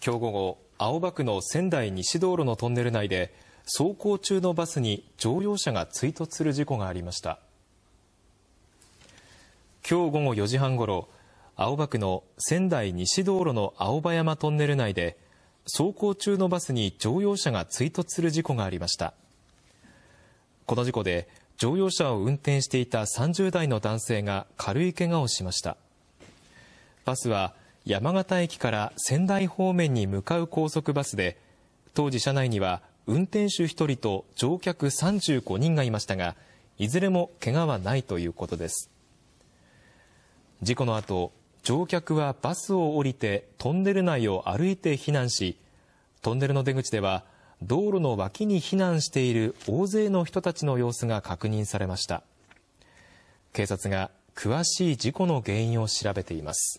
今日午後、青葉区の仙台西道路のトンネル内で、走行中のバスに乗用車が追突する事故がありました。今日午後4時半ごろ、青葉区の仙台西道路の青葉山トンネル内で、走行中のバスに乗用車が追突する事故がありました。この事故で、乗用車を運転していた30代の男性が軽いけがをしました。バスは山形駅から仙台方面に向かう高速バスで、当時車内には運転手1人と乗客35人がいましたが、いずれも怪我はないということです。事故の後、乗客はバスを降りてトンネル内を歩いて避難し、トンネルの出口では道路の脇に避難している大勢の人たちの様子が確認されました。警察が詳しい事故の原因を調べています。